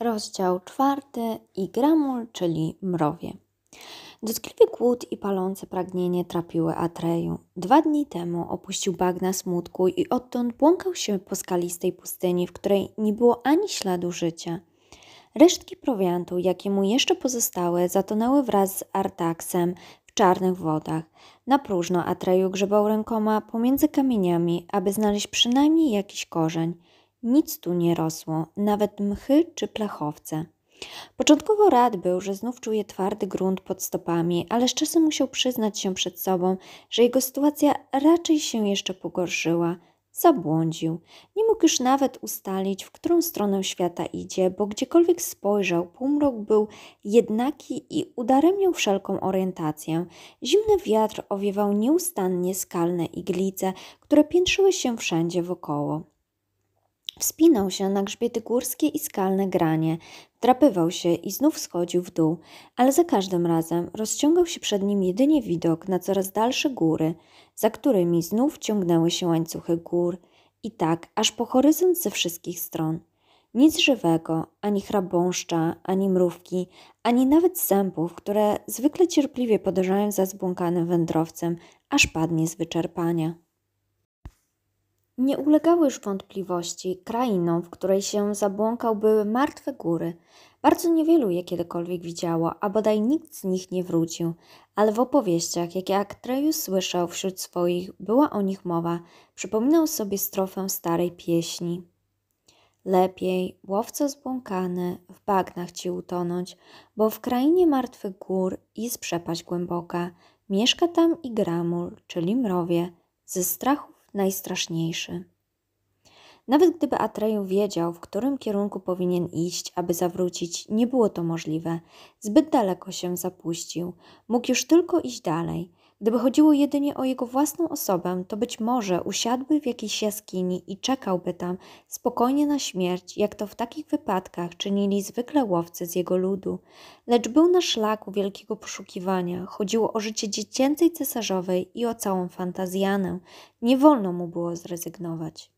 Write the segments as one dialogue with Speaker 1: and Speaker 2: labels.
Speaker 1: Rozdział czwarty i Gramul, czyli mrowie. Dotkliwy głód i palące pragnienie trapiły Atreju. Dwa dni temu opuścił bagna smutku i odtąd błąkał się po skalistej pustyni, w której nie było ani śladu życia. Resztki prowiantu, jakie mu jeszcze pozostały, zatonęły wraz z Artaksem w czarnych wodach. Na próżno Atreju grzebał rękoma pomiędzy kamieniami, aby znaleźć przynajmniej jakiś korzeń – nic tu nie rosło, nawet mchy czy plechowce. Początkowo rad był, że znów czuje twardy grunt pod stopami, ale z czasem musiał przyznać się przed sobą, że jego sytuacja raczej się jeszcze pogorszyła. Zabłądził. Nie mógł już nawet ustalić, w którą stronę świata idzie, bo gdziekolwiek spojrzał, półmrok był jednaki i udaremniał wszelką orientację. Zimny wiatr owiewał nieustannie skalne iglice, które piętrzyły się wszędzie wokoło. Wspinał się na grzbiety górskie i skalne granie, drapywał się i znów schodził w dół, ale za każdym razem rozciągał się przed nim jedynie widok na coraz dalsze góry, za którymi znów ciągnęły się łańcuchy gór i tak aż po horyzont ze wszystkich stron. Nic żywego, ani chrabąszcza, ani mrówki, ani nawet sępów, które zwykle cierpliwie podążają za zbłąkanym wędrowcem, aż padnie z wyczerpania. Nie ulegały już wątpliwości krainą, w której się zabłąkał były martwe góry. Bardzo niewielu je kiedykolwiek widziało, a bodaj nikt z nich nie wrócił, ale w opowieściach, jakie Aktreus słyszał wśród swoich, była o nich mowa. Przypominał sobie strofę starej pieśni. Lepiej, łowco zbłąkany, w bagnach ci utonąć, bo w krainie martwych gór jest przepaść głęboka. Mieszka tam i gramul, czyli mrowie, ze strachu najstraszniejszy. Nawet gdyby Atreju wiedział, w którym kierunku powinien iść, aby zawrócić, nie było to możliwe. Zbyt daleko się zapuścił. Mógł już tylko iść dalej. Gdyby chodziło jedynie o jego własną osobę, to być może usiadłby w jakiejś jaskini i czekałby tam spokojnie na śmierć, jak to w takich wypadkach czynili zwykle łowcy z jego ludu. Lecz był na szlaku wielkiego poszukiwania, chodziło o życie dziecięcej cesarzowej i o całą fantazjanę. Nie wolno mu było zrezygnować.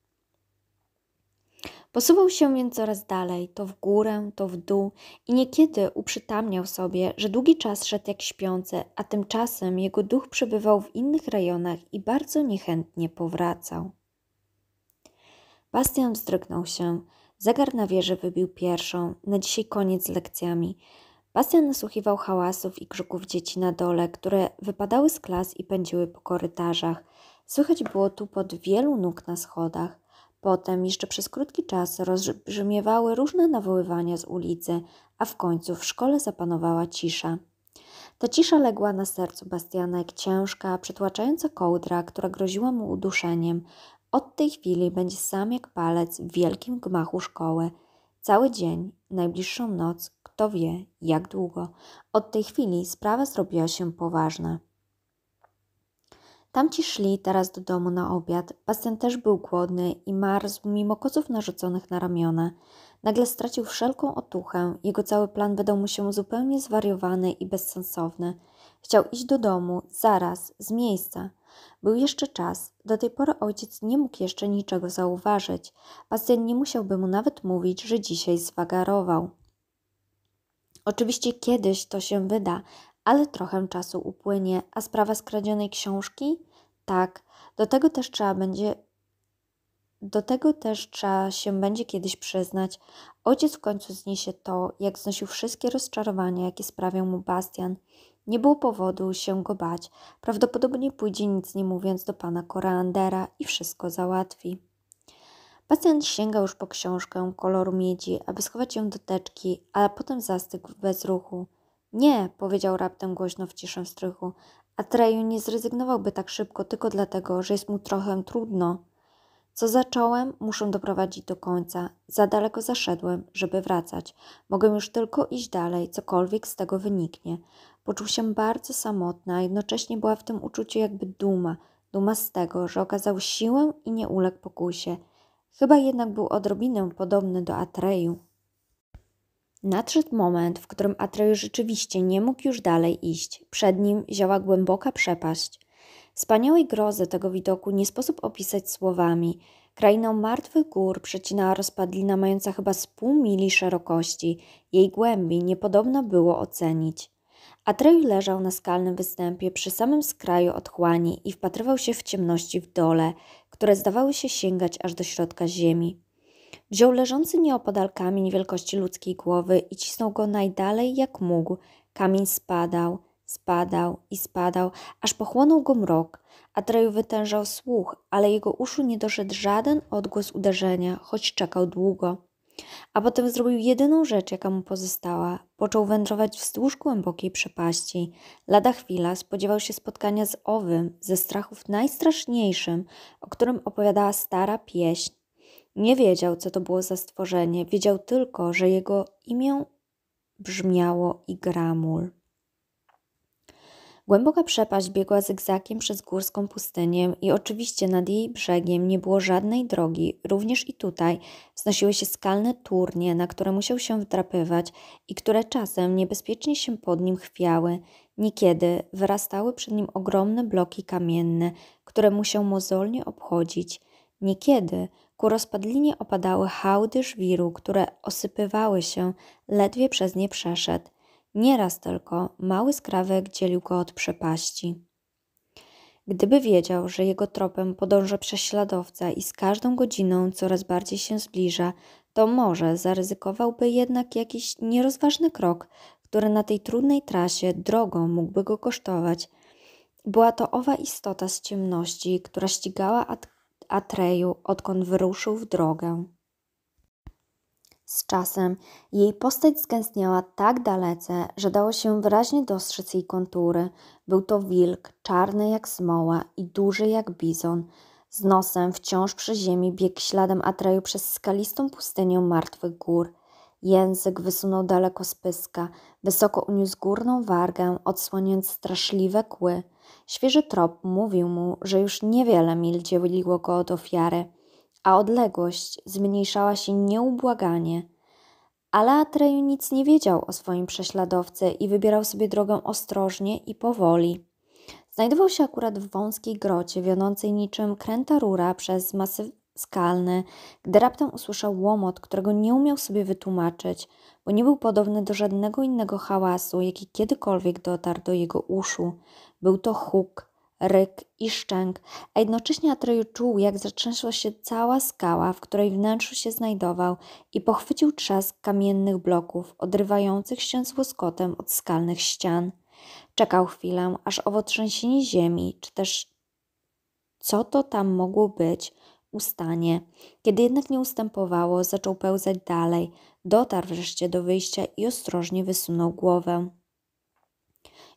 Speaker 1: Posuwał się więc coraz dalej, to w górę, to w dół i niekiedy uprzytamniał sobie, że długi czas szedł jak śpiący, a tymczasem jego duch przebywał w innych rejonach i bardzo niechętnie powracał. Bastian wzdrygnął się. Zegar na wieży wybił pierwszą. Na dzisiaj koniec z lekcjami. Bastian nasłuchiwał hałasów i krzyków dzieci na dole, które wypadały z klas i pędziły po korytarzach. Słychać było tu pod wielu nóg na schodach. Potem jeszcze przez krótki czas rozbrzmiewały różne nawoływania z ulicy, a w końcu w szkole zapanowała cisza. Ta cisza legła na sercu Bastiana jak ciężka, przytłaczająca kołdra, która groziła mu uduszeniem. Od tej chwili będzie sam jak palec w wielkim gmachu szkoły. Cały dzień, najbliższą noc, kto wie jak długo. Od tej chwili sprawa zrobiła się poważna. Tamci szli teraz do domu na obiad. Bastian też był głodny i marzł mimo koców narzuconych na ramiona. Nagle stracił wszelką otuchę, jego cały plan wydał mu się zupełnie zwariowany i bezsensowny. Chciał iść do domu, zaraz, z miejsca. Był jeszcze czas, do tej pory ojciec nie mógł jeszcze niczego zauważyć. Bastian nie musiałby mu nawet mówić, że dzisiaj zwagarował. Oczywiście kiedyś to się wyda, ale trochę czasu upłynie, a sprawa skradzionej książki? Tak, do tego też trzeba będzie. Do tego też trzeba się będzie kiedyś przyznać. Ojciec w końcu zniesie to, jak znosił wszystkie rozczarowania, jakie sprawiał mu Bastian. Nie było powodu się go bać. Prawdopodobnie pójdzie nic nie mówiąc do pana Koreandera i wszystko załatwi. Pacjent sięgał już po książkę koloru miedzi, aby schować ją do teczki, a potem zastygł bez ruchu. Nie, powiedział raptem głośno w ciszę strychu. Atreju nie zrezygnowałby tak szybko tylko dlatego, że jest mu trochę trudno. Co zacząłem, muszę doprowadzić do końca. Za daleko zaszedłem, żeby wracać. Mogę już tylko iść dalej, cokolwiek z tego wyniknie. Poczuł się bardzo samotna, a jednocześnie była w tym uczuciu jakby duma. Duma z tego, że okazał siłę i nie uległ pokusie. Chyba jednak był odrobinę podobny do Atreju. Nadszedł moment, w którym Atreju rzeczywiście nie mógł już dalej iść. Przed nim ziała głęboka przepaść. Wspaniałej grozy tego widoku nie sposób opisać słowami. Krainą martwych gór przecinała rozpadlina mająca chyba z pół mili szerokości. Jej głębi niepodobno było ocenić. Atreju leżał na skalnym występie przy samym skraju otchłani i wpatrywał się w ciemności w dole, które zdawały się sięgać aż do środka ziemi. Wziął leżący nieopodal kamień wielkości ludzkiej głowy i cisnął go najdalej jak mógł. Kamień spadał, spadał i spadał, aż pochłonął go mrok. Atreju wytężał słuch, ale jego uszu nie doszedł żaden odgłos uderzenia, choć czekał długo. A potem zrobił jedyną rzecz, jaka mu pozostała. Począł wędrować wzdłuż głębokiej przepaści. Lada chwila spodziewał się spotkania z owym, ze strachów najstraszniejszym, o którym opowiadała stara pieśń nie wiedział, co to było za stworzenie, wiedział tylko, że jego imię brzmiało Igramul. Głęboka przepaść biegła zygzakiem przez górską pustynię i oczywiście nad jej brzegiem nie było żadnej drogi. Również i tutaj wznosiły się skalne turnie, na które musiał się wdrapywać i które czasem niebezpiecznie się pod nim chwiały. Niekiedy wyrastały przed nim ogromne bloki kamienne, które musiał mozolnie obchodzić. Niekiedy ku rozpadlinie opadały hałdy żwiru, które osypywały się, ledwie przez nie przeszedł. Nieraz tylko mały skrawek dzielił go od przepaści. Gdyby wiedział, że jego tropem podąża prześladowca i z każdą godziną coraz bardziej się zbliża, to może zaryzykowałby jednak jakiś nierozważny krok, który na tej trudnej trasie drogą mógłby go kosztować. Była to owa istota z ciemności, która ścigała Atreju, odkąd wyruszył w drogę. Z czasem jej postać zgęstniała tak dalece, że dało się wyraźnie dostrzec jej kontury. Był to wilk, czarny jak smoła i duży jak bizon. Z nosem wciąż przy ziemi biegł śladem Atreju przez skalistą pustynię martwych gór. Język wysunął daleko z pyska, wysoko uniósł górną wargę, odsłoniąc straszliwe kły – Świeży trop mówił mu, że już niewiele mil dzieliło go od ofiary, a odległość zmniejszała się nieubłaganie. Ale Atreju nic nie wiedział o swoim prześladowcy i wybierał sobie drogę ostrożnie i powoli. Znajdował się akurat w wąskiej grocie, wiodącej niczym kręta rura przez masyw skalny, gdy raptem usłyszał łomot, którego nie umiał sobie wytłumaczyć, bo nie był podobny do żadnego innego hałasu, jaki kiedykolwiek dotarł do jego uszu. Był to huk, ryk i szczęk, a jednocześnie Atreju czuł, jak zatrzęsła się cała skała, w której wnętrzu się znajdował i pochwycił trzask kamiennych bloków, odrywających się z łoskotem od skalnych ścian. Czekał chwilę, aż owo trzęsienie ziemi, czy też co to tam mogło być, ustanie. Kiedy jednak nie ustępowało, zaczął pełzać dalej, dotarł wreszcie do wyjścia i ostrożnie wysunął głowę.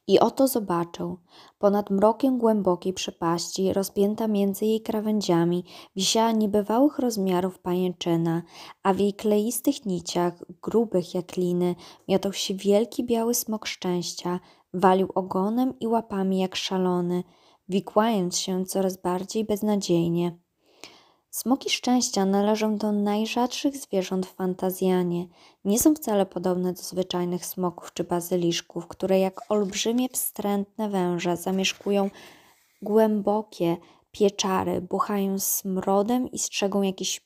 Speaker 1: I oto zobaczył. Ponad mrokiem głębokiej przepaści, rozpięta między jej krawędziami, wisiała niebywałych rozmiarów pajęczyna, a w jej kleistych niciach, grubych jak liny, miotał się wielki biały smok szczęścia, walił ogonem i łapami jak szalony, wikłając się coraz bardziej beznadziejnie. Smoki szczęścia należą do najrzadszych zwierząt w fantazjanie. Nie są wcale podobne do zwyczajnych smoków czy bazyliszków, które jak olbrzymie wstrętne węże zamieszkują głębokie pieczary, buchają smrodem i strzegą jakichś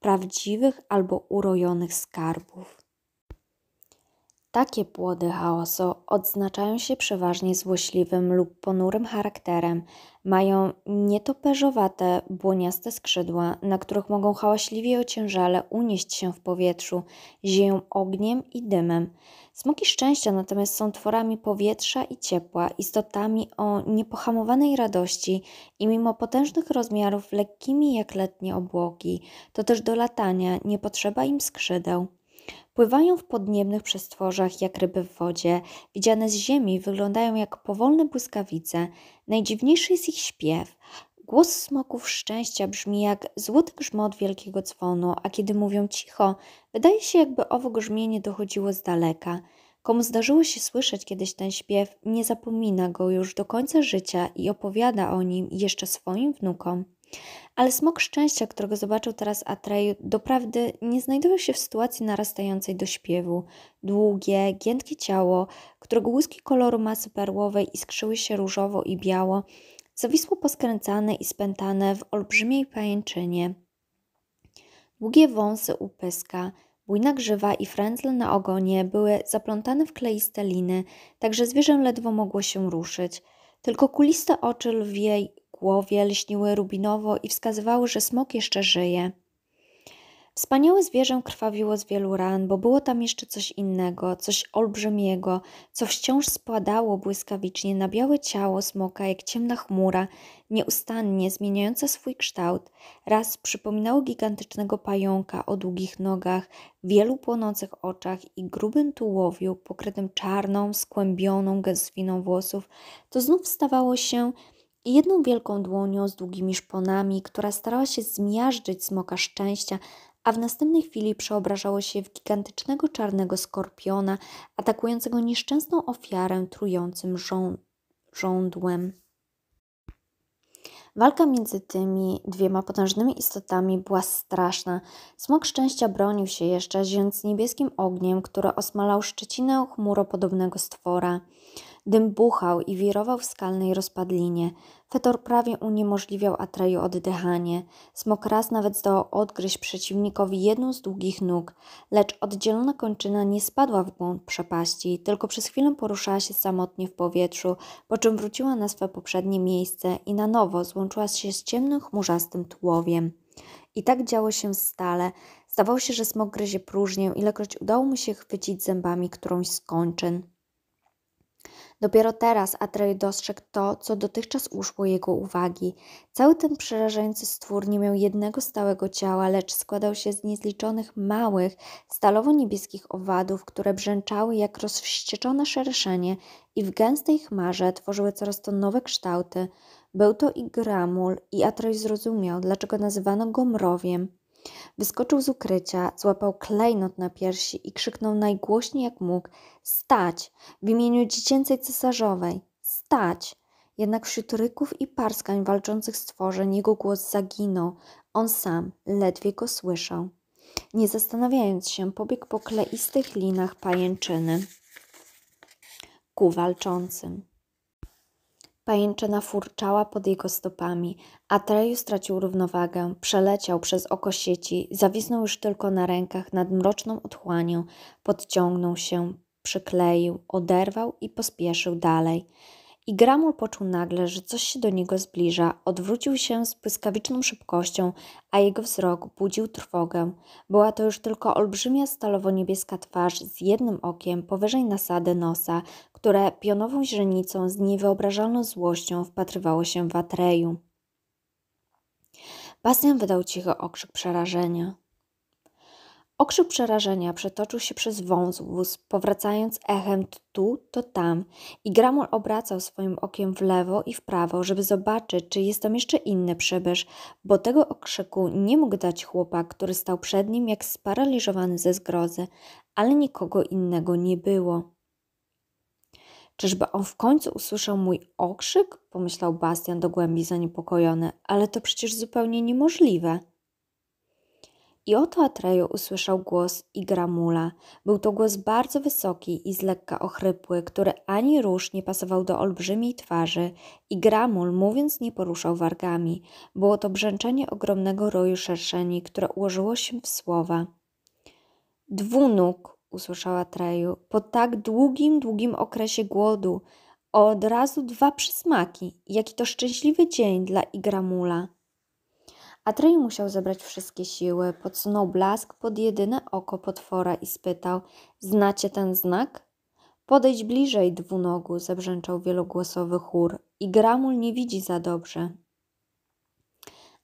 Speaker 1: prawdziwych albo urojonych skarbów. Takie płody chaosu odznaczają się przeważnie złośliwym lub ponurym charakterem, mają nietoperzowate, błoniaste skrzydła, na których mogą hałaśliwie i ociężale unieść się w powietrzu, zieją ogniem i dymem. Smoki szczęścia natomiast są tworami powietrza i ciepła, istotami o niepohamowanej radości i mimo potężnych rozmiarów lekkimi jak letnie obłoki, to też do latania nie potrzeba im skrzydeł. Pływają w podniebnych przestworzach jak ryby w wodzie, widziane z ziemi wyglądają jak powolne błyskawice. Najdziwniejszy jest ich śpiew. Głos smoków szczęścia brzmi jak złoty grzmot wielkiego dzwonu, a kiedy mówią cicho, wydaje się jakby owo grzmienie dochodziło z daleka. Komu zdarzyło się słyszeć kiedyś ten śpiew, nie zapomina go już do końca życia i opowiada o nim jeszcze swoim wnukom ale smok szczęścia, którego zobaczył teraz Atreju, doprawdy nie znajdował się w sytuacji narastającej do śpiewu. Długie, giętkie ciało, którego łuski koloru masy perłowej iskrzyły się różowo i biało, zawisło poskręcane i spętane w olbrzymiej pajęczynie. Długie wąsy u pyska, bujna grzywa i frędzle na ogonie były zaplątane w kleiste liny, tak że zwierzę ledwo mogło się ruszyć. Tylko kuliste oczy lwiej głowie lśniły rubinowo i wskazywały, że smok jeszcze żyje. Wspaniałe zwierzę krwawiło z wielu ran, bo było tam jeszcze coś innego, coś olbrzymiego, co wciąż spadało błyskawicznie na białe ciało smoka jak ciemna chmura, nieustannie zmieniająca swój kształt. Raz przypominało gigantycznego pająka o długich nogach, wielu płonących oczach i grubym tułowiu pokrytym czarną, skłębioną gęstwiną włosów. To znów stawało się i jedną wielką dłonią z długimi szponami, która starała się zmiażdżyć smoka szczęścia, a w następnej chwili przeobrażało się w gigantycznego czarnego skorpiona, atakującego nieszczęsną ofiarę trującym żą żądłem. Walka między tymi dwiema potężnymi istotami była straszna. Smok szczęścia bronił się jeszcze, z niebieskim ogniem, które osmalał szczecinę chmuropodobnego stwora. Dym buchał i wirował w skalnej rozpadlinie. Fetor prawie uniemożliwiał Atreju oddychanie. Smok raz nawet zdołał odgryźć przeciwnikowi jedną z długich nóg, lecz oddzielona kończyna nie spadła w głąb przepaści, tylko przez chwilę poruszała się samotnie w powietrzu, po czym wróciła na swe poprzednie miejsce i na nowo złączyła się z ciemnym, chmurzastym tułowiem. I tak działo się stale. Zdawało się, że smok gryzie próżnię, ilekroć udało mu się chwycić zębami którąś z kończyn. Dopiero teraz Atrej dostrzegł to, co dotychczas uszło jego uwagi. Cały ten przerażający stwór nie miał jednego stałego ciała, lecz składał się z niezliczonych małych, stalowo-niebieskich owadów, które brzęczały jak rozwścieczone szerszenie i w gęstej chmarze tworzyły coraz to nowe kształty. Był to i gramul i Atrej zrozumiał, dlaczego nazywano go mrowiem. Wyskoczył z ukrycia, złapał klejnot na piersi i krzyknął najgłośniej jak mógł: Stać! W imieniu dziecięcej cesarzowej! Stać! Jednak wśród ryków i parskań walczących stworzeń jego głos zaginął. On sam ledwie go słyszał. Nie zastanawiając się, pobiegł po kleistych linach pajęczyny ku walczącym. Pajęczyna furczała pod jego stopami. Atreju stracił równowagę, przeleciał przez oko sieci, zawisnął już tylko na rękach nad mroczną otchłanią, podciągnął się, przykleił, oderwał i pospieszył dalej i Gramul poczuł nagle, że coś się do niego zbliża, odwrócił się z błyskawiczną szybkością, a jego wzrok budził trwogę. Była to już tylko olbrzymia stalowo-niebieska twarz z jednym okiem powyżej nasady nosa, które pionową źrenicą z niewyobrażalną złością wpatrywało się w Atreju. Bastian wydał cichy okrzyk przerażenia. Okrzyk przerażenia przetoczył się przez wąwóz, powracając echem tu, to tam i Gramol obracał swoim okiem w lewo i w prawo, żeby zobaczyć, czy jest tam jeszcze inny przybysz, bo tego okrzyku nie mógł dać chłopak, który stał przed nim jak sparaliżowany ze zgrozy, ale nikogo innego nie było. Czyżby on w końcu usłyszał mój okrzyk? Pomyślał Bastian do głębi zaniepokojony, ale to przecież zupełnie niemożliwe. I oto Atreju usłyszał głos Igramula. Był to głos bardzo wysoki i z lekka ochrypły, który ani róż nie pasował do olbrzymiej twarzy. Igramul, mówiąc, nie poruszał wargami. Było to brzęczenie ogromnego roju szerszeni, które ułożyło się w słowa. Dwunóg, usłyszała Treju, po tak długim, długim okresie głodu. Od razu dwa przysmaki. Jaki to szczęśliwy dzień dla Igramula. Atrej musiał zebrać wszystkie siły, podsunął blask pod jedyne oko potwora i spytał: Znacie ten znak? Podejdź bliżej, dwunogu, zabrzęczał wielogłosowy chór, i Gramul nie widzi za dobrze.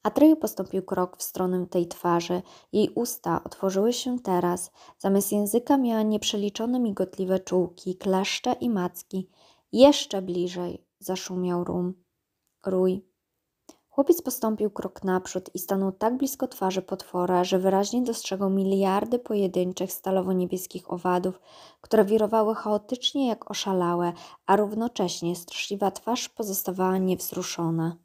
Speaker 1: Atreju postąpił krok w stronę tej twarzy. Jej usta otworzyły się teraz. Zamiast języka miała nieprzeliczone migotliwe czułki, kleszcze i macki. Jeszcze bliżej, zaszumiał rum. Rój. Chłopiec postąpił krok naprzód i stanął tak blisko twarzy potwora, że wyraźnie dostrzegał miliardy pojedynczych stalowo-niebieskich owadów, które wirowały chaotycznie jak oszalałe, a równocześnie straszliwa twarz pozostawała niewzruszona.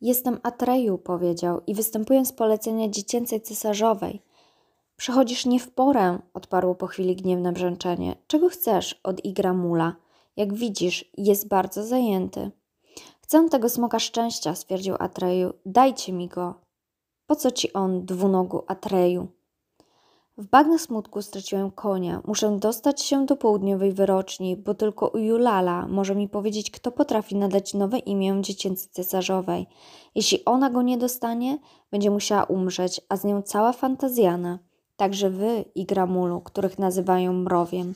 Speaker 1: Jestem Atreju, powiedział i występując z polecenia dziecięcej cesarzowej. Przychodzisz nie w porę, odparło po chwili gniewne brzęczenie. Czego chcesz od Igramula? Jak widzisz, jest bardzo zajęty. Chcę tego smoka szczęścia, stwierdził Atreju. Dajcie mi go. Po co ci on, dwunogu Atreju? W bagnie smutku straciłem konia. Muszę dostać się do południowej wyroczni, bo tylko Ujulala może mi powiedzieć, kto potrafi nadać nowe imię dziecięcy cesarzowej. Jeśli ona go nie dostanie, będzie musiała umrzeć, a z nią cała fantazjana. Także wy i Gramulu, których nazywają mrowiem.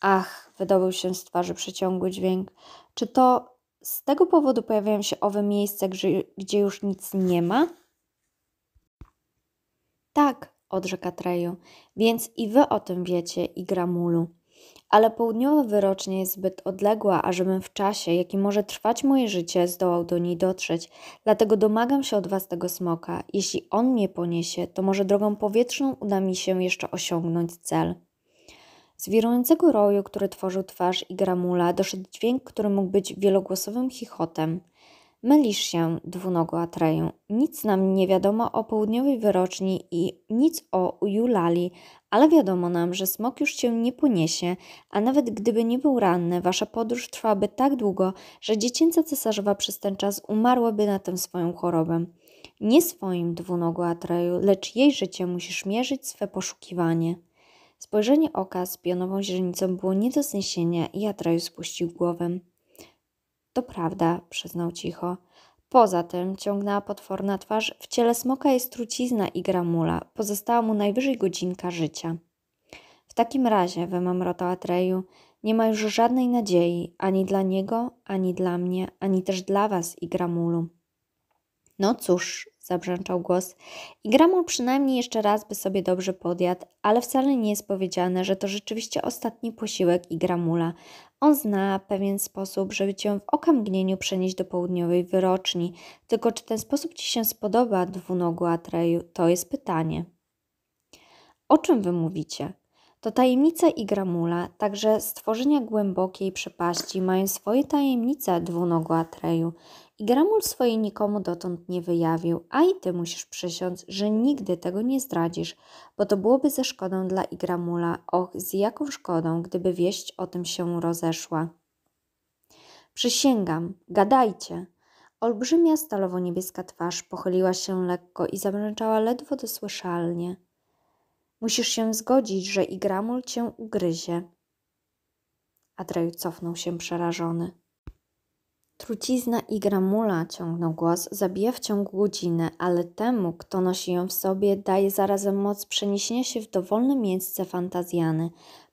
Speaker 1: Ach, wydobył się z twarzy przeciągły dźwięk. Czy to z tego powodu pojawiają się owe miejsca, gdzie, gdzie już nic nie ma. Tak, odrzeka Treju, więc i wy o tym wiecie, i Gramulu. Ale południowa wyrocznia jest zbyt odległa, ażebym w czasie, jaki może trwać moje życie, zdołał do niej dotrzeć. Dlatego domagam się od was tego smoka. Jeśli on mnie poniesie, to może drogą powietrzną uda mi się jeszcze osiągnąć cel. Z wirującego roju, który tworzył twarz i gramula, doszedł dźwięk, który mógł być wielogłosowym chichotem. Mylisz się, dwunogo Atreju. Nic nam nie wiadomo o południowej wyroczni i nic o Ujulali, ale wiadomo nam, że smok już cię nie poniesie, a nawet gdyby nie był ranny, wasza podróż trwałaby tak długo, że dziecięca cesarzowa przez ten czas umarłaby na tę swoją chorobę. Nie swoim dwunogo Atreju, lecz jej życie musisz mierzyć swe poszukiwanie. Spojrzenie oka z pionową źrenicą było nie do zniesienia i Atraju spuścił głowę. To prawda, przyznał cicho. Poza tym, ciągnęła potworna twarz, w ciele smoka jest trucizna i gramula. Pozostała mu najwyżej godzinka życia. W takim razie, wymamrotał Atreju, nie ma już żadnej nadziei, ani dla niego, ani dla mnie, ani też dla was i gramulu. No cóż, zabrzęczał głos. I Gramol przynajmniej jeszcze raz by sobie dobrze podjadł, ale wcale nie jest powiedziane, że to rzeczywiście ostatni posiłek i Gramula. On zna pewien sposób, żeby cię w okamgnieniu przenieść do południowej wyroczni. Tylko czy ten sposób ci się spodoba, dwunogu Atreju, to jest pytanie. O czym wy mówicie? To tajemnica i gramula, także stworzenia głębokiej przepaści mają swoje tajemnice dwunogu Atreju Igramul Gramul swojej nikomu dotąd nie wyjawił, a i ty musisz przysiąc, że nigdy tego nie zdradzisz, bo to byłoby ze szkodą dla Igramula. Och, z jaką szkodą, gdyby wieść o tym się rozeszła. Przysięgam, gadajcie. Olbrzymia stalowo-niebieska twarz pochyliła się lekko i zamrzeczała ledwo dosłyszalnie. Musisz się zgodzić, że Igramul cię ugryzie. Atreju cofnął się przerażony. Trucizna i gramula, ciągnął głos, zabija w ciągu godziny, ale temu, kto nosi ją w sobie, daje zarazem moc przeniesienia się w dowolne miejsce fantazjany.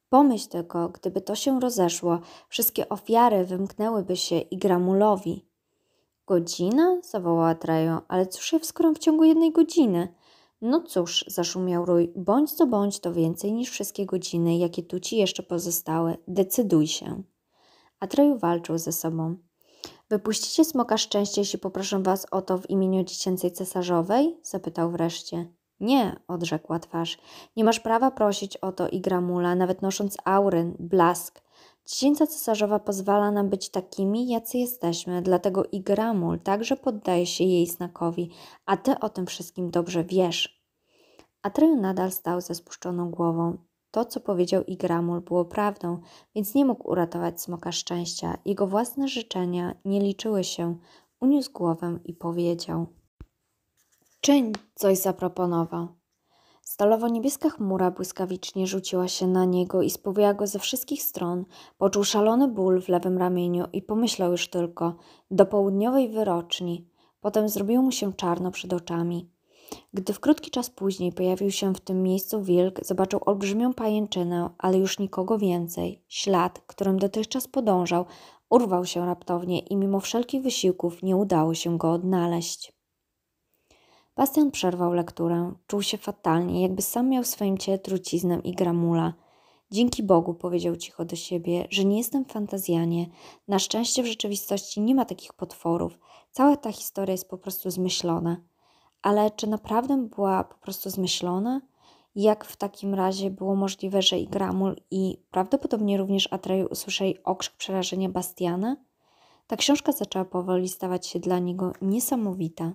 Speaker 1: Pomyśl tylko, gdyby to się rozeszło, wszystkie ofiary wymknęłyby się i gramulowi. Godzina? zawołała Trejo, ale cóż ja wskuram w ciągu jednej godziny? No cóż, zaszumiał Rój, bądź co bądź to więcej niż wszystkie godziny, jakie tu ci jeszcze pozostały. Decyduj się. Atreju walczył ze sobą. Wypuścicie smoka szczęście, jeśli poproszę was o to w imieniu dziecięcej cesarzowej? zapytał wreszcie. Nie, odrzekła twarz. Nie masz prawa prosić o to i gramula, nawet nosząc auryn, blask. Dziecięca cesarzowa pozwala nam być takimi, jacy jesteśmy, dlatego i gramul także poddaje się jej znakowi, a ty o tym wszystkim dobrze wiesz. Atreju nadal stał ze spuszczoną głową. To, co powiedział Igramul, było prawdą, więc nie mógł uratować smoka szczęścia. Jego własne życzenia nie liczyły się. Uniósł głowę i powiedział: Czyń, coś zaproponował. Stalowo-niebieska chmura błyskawicznie rzuciła się na niego i spowija go ze wszystkich stron. Poczuł szalony ból w lewym ramieniu i pomyślał już tylko: do południowej wyroczni. Potem zrobiło mu się czarno przed oczami. Gdy w krótki czas później pojawił się w tym miejscu wilk, zobaczył olbrzymią pajęczynę, ale już nikogo więcej. Ślad, którym dotychczas podążał, urwał się raptownie i mimo wszelkich wysiłków nie udało się go odnaleźć. Bastian przerwał lekturę. Czuł się fatalnie, jakby sam miał w swoim ciele truciznę i gramula. Dzięki Bogu, powiedział cicho do siebie, że nie jestem fantazjanie. Na szczęście w rzeczywistości nie ma takich potworów. Cała ta historia jest po prostu zmyślona ale czy naprawdę była po prostu zmyślona? Jak w takim razie było możliwe, że i Gramul i prawdopodobnie również Atreju usłyszeli okrzyk przerażenia Bastiana? Ta książka zaczęła powoli stawać się dla niego niesamowita.